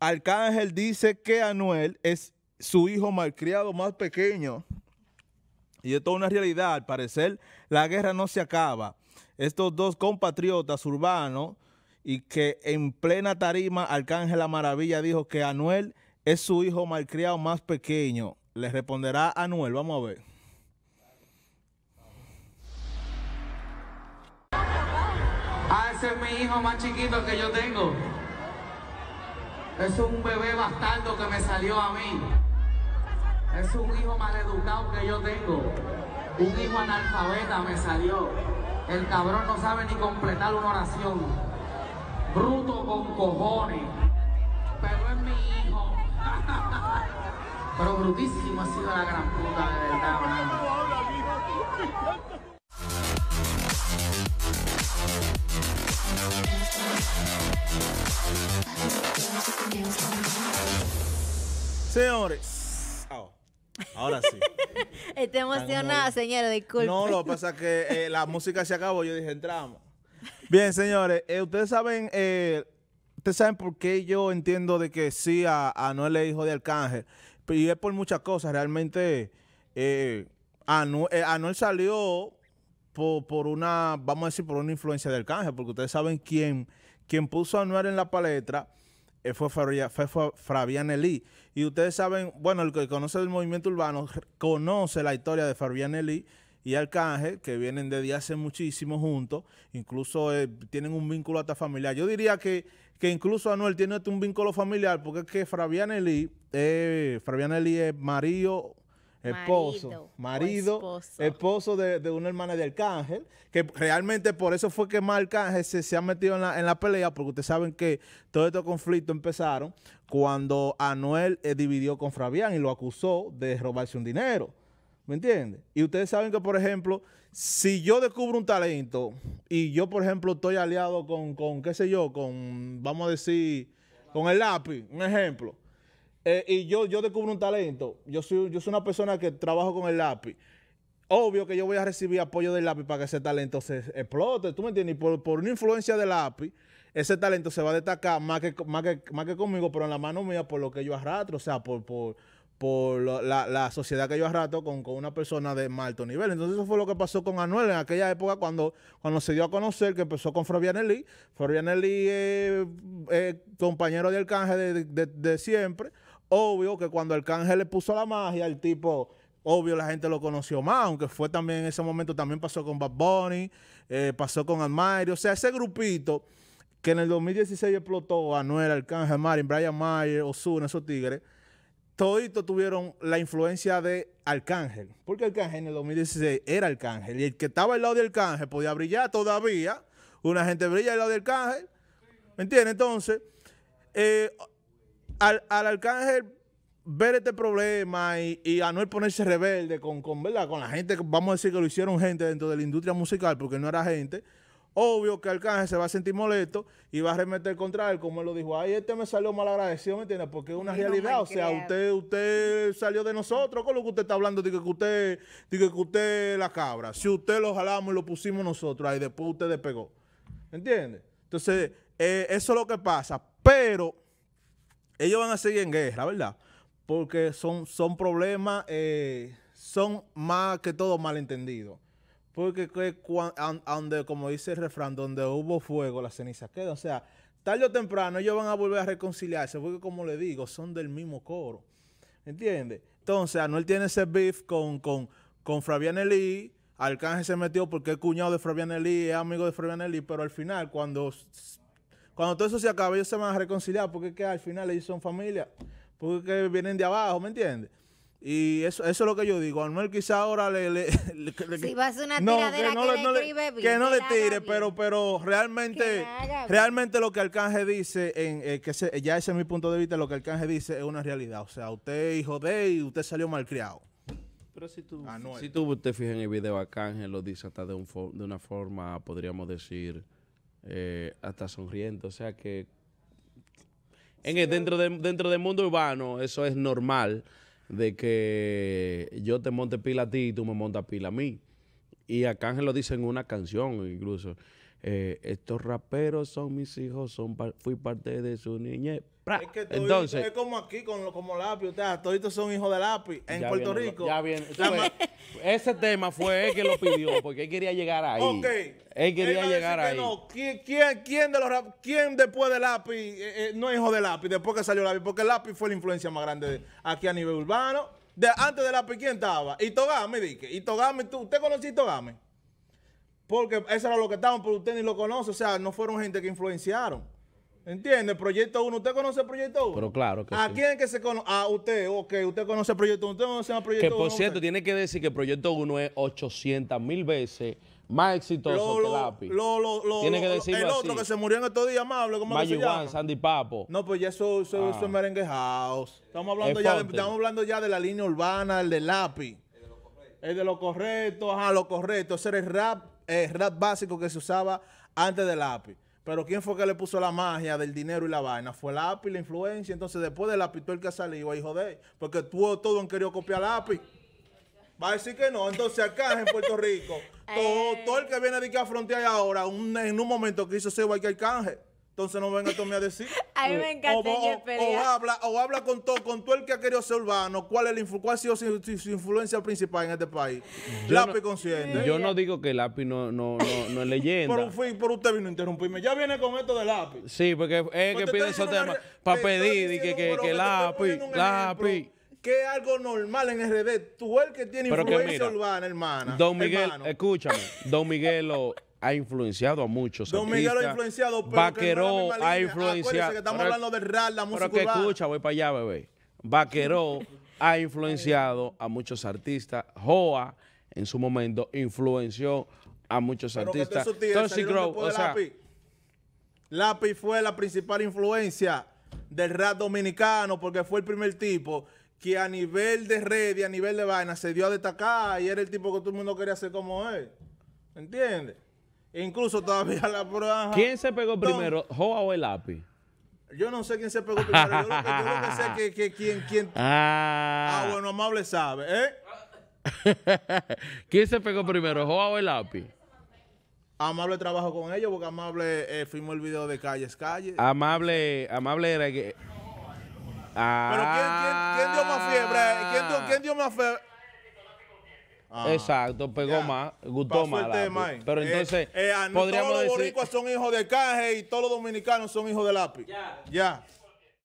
Arcángel dice que Anuel es su hijo malcriado más pequeño. Y esto es una realidad. Al parecer, la guerra no se acaba. Estos dos compatriotas urbanos y que en plena tarima Arcángel La Maravilla dijo que Anuel es su hijo malcriado más pequeño. Le responderá Anuel. Vamos a ver. Ah, ese es mi hijo más chiquito que yo tengo. Es un bebé bastardo que me salió a mí. Es un hijo maleducado que yo tengo. Un hijo analfabeta me salió. El cabrón no sabe ni completar una oración. Bruto con cojones. Pero es mi hijo. Pero brutísimo ha sido la gran puta, de verdad, Señores. Oh, ahora sí. Estoy emocionada, señora, disculpe. No, lo que pasa es que eh, la música se acabó. Yo dije, entramos. Bien, señores. Eh, ustedes saben... Eh, ustedes saben por qué yo entiendo de que sí a, Anuel es hijo de Arcángel. Y es por muchas cosas. Realmente, Anuel, salió por, una, vamos a decir, por una influencia de Arcángel, porque ustedes saben quién, quién puso a Anuel en la palestra eh, fue, Fabián Elí. Y ustedes saben, bueno, el que conoce el movimiento urbano conoce la historia de Fabián Elí y Arcángel, que vienen desde hace muchísimo juntos, incluso eh, tienen un vínculo hasta familiar. Yo diría que, que incluso Anuel tiene un vínculo familiar, porque es que Fabián eh, Elí es marido esposo, marido, esposo. de, una hermana de Arcángel, que realmente por eso fue que Marcángel se, ha metido en la, pelea, porque ustedes saben que todos estos conflictos empezaron cuando Anuel eh, dividió con Fabián y lo acusó de robarse un dinero. ¿Me entiendes? Y ustedes saben que, por ejemplo, si yo descubro un talento y yo, por ejemplo, estoy aliado con, con qué sé yo, con, vamos a decir, con el lápiz, un ejemplo eh, y yo, yo descubro un talento, yo soy, yo soy una persona que trabajo con el lápiz. Obvio que yo voy a recibir apoyo del lápiz para que ese talento se explote, ¿tú me entiendes? Y por, una influencia del lápiz, ese talento se va a destacar más que, más que, conmigo, pero en la mano mía por lo que yo arrastro, o sea, por, por, la, sociedad que yo arrastro con, con una persona de más alto nivel. Entonces eso fue lo que pasó con Anuel en aquella época cuando, cuando se dio a conocer que empezó con Fabián Fabianelli es eh, compañero de Arcángel de, de siempre obvio que cuando Arcángel le puso la magia, el tipo, obvio la gente lo conoció más, aunque fue también en ese momento, también pasó con Bad Bunny, eh, pasó con Almighty, o sea, ese grupito que en el 2016 explotó, Anuel, Arcángel, Marin, Brian Mayer, Osuna, esos tigres, todos tuvieron la influencia de Arcángel, porque Arcángel en el 2016 era Arcángel, y el que estaba al lado de Arcángel podía brillar todavía, una gente brilla al lado de Arcángel, ¿me entiendes? Entonces... Eh, al, al arcángel ver este problema y, a no ponerse rebelde con, con, con la gente, vamos a decir que lo hicieron gente dentro de la industria musical porque no era gente, obvio que Arcángel se va a sentir molesto y va a remeter contra él, como él lo dijo, ay, este me salió mal agradecido, ¿me entiendes? Porque es una realidad, o sea, usted usted salió de nosotros, con lo que usted está hablando, de que usted, de que usted la cabra, si usted lo jalamos y lo pusimos nosotros, ahí después usted despegó, ¿entiende? Entonces, eh, eso es lo que pasa, pero ellos van a seguir en guerra, ¿verdad? Porque son, son problemas, eh, son más que todo malentendidos. Porque como dice el refrán, donde hubo fuego, la ceniza queda. O sea, tarde o temprano ellos van a volver a reconciliarse, porque como le digo, son del mismo coro. ¿Entiendes? Entonces, Anuel tiene ese beef con, con, con Elí, Arcángel se metió porque es cuñado de Fabián Elí, es amigo de Fabián Elí, pero al final, cuando cuando todo eso se acabe, ellos se van a reconciliar porque al final ellos son familia, porque vienen de abajo, ¿me entiendes? Y eso, eso es lo que yo digo. Anuel quizá ahora le... le, si vas a una tiradera que, no le, no le tire, pero, pero realmente realmente lo que Arcángel dice, en, eh, que ya ese es mi punto de vista, lo que Arcángel dice es una realidad. O sea, usted hijo de y usted salió malcriado. Pero si tú, si te fijas en el video, Arcángel lo dice hasta de, de una forma, podríamos decir eh, hasta sonriendo. O sea que en el, dentro, dentro del mundo urbano eso es normal de que yo te monte pila a ti y tú me montas pila a mí. Y acá lo dice en una canción incluso. Eh, estos raperos son mis hijos, son fui parte de su niñez. Es que Entonces, como aquí, con, como Lapi, ustedes todos son hijos de lápiz en Puerto Rico. Ya bien, ese tema fue él que lo pidió, porque él quería llegar ahí. Ok. Él quería llegar ahí. No. ¿Quién, de los ¿Quién después de lápiz eh, eh, no es hijo de lápiz? Después que salió Lapi? porque lápiz fue la influencia más grande aquí a nivel urbano. De, antes de Lapi ¿quién estaba? Itogame, dije. Itogame, ¿tú, ¿usted conoce Itogame? Porque eso era lo que estaban, pero usted ni lo conoce. O sea, no fueron gente que influenciaron. ¿Entiende? Proyecto 1. ¿Usted conoce el Proyecto 1? Pero claro que ¿A quién quién que se conoce? A ah, usted, ok. Usted conoce el Proyecto 1. Usted conoce el Proyecto 1. Que por cierto, tiene que decir que Proyecto 1 es 800 mil veces más exitoso que Lápiz. Lo, lo, tiene que decirlo El otro que se murió en estos días, amable. ¿Cómo que se llama? Sandy Papo. No, pues ya eso, eso, es ah. merengue house. Estamos hablando, ya de, estamos hablando ya de la línea urbana, el de Lápiz. El de lo correcto. El de lo correcto, ajá, lo correcto. Ese es rap eh, rap básico que se usaba antes del API. Pero ¿quién fue que le puso la magia del dinero y la vaina? Fue el API, la influencia. Entonces, después del API, todo el que ha salido, hijo de Porque tú, todos han querido copiar el API. Va a decir que no. Entonces, acá en Puerto Rico, todo, eh. todo, el que viene de que a ahora, en un momento que hizo Se igual que el canje. Entonces no venga tú a decir. A mí me encanta. O, o, o, habla, o habla con todo, con todo el que ha querido ser urbano, cuál, es ha sido su, influencia principal en este país. Lápiz Yo no digo que Lápiz no, no, no, es leyenda. Por, fin, por usted vino a interrumpirme. Ya viene con esto de Lápiz. Sí, porque es que pues pide esos temas para pedir y que, que, que Lápiz, Lápiz que es algo normal en RD. Tú el que tiene influencia urbana, hermana. Don Miguel, escúchame. Don Miguelo ha influenciado a muchos. Don Miguel ha influenciado, pero Vaqueró ha influenciado. estamos hablando del rap, la música. Pero que escucha, voy para allá, bebé. Vaqueró ha influenciado a muchos artistas. Joa, en su momento, influenció a muchos artistas. o sea, Lápiz. fue la principal influencia del rap dominicano porque fue el primer tipo que a nivel de red y a nivel de vaina se dio a destacar y era el tipo que todo el mundo quería ser como él. ¿Entiendes? Incluso todavía la prueba. ¿Quién se pegó primero, Joa o el lápiz? Yo no sé quién se pegó primero. Yo creo que, sé que, que quién... Ah. ah. bueno, amable sabe, ¿eh? ¿Quién se pegó primero, Joa o el lápiz? Amable trabajó con ellos porque Amable eh, filmó el video de Calles Calles. Amable, Amable era que... Pero ¿quién, quién, dio más fiebre? ¿Quién quién dio más fiebre? Exacto, pegó más, gustó más. Pero eh, entonces, eh, todos los boricuas son hijos de caje y todos los dominicanos son hijos de lápiz. Ya. ya.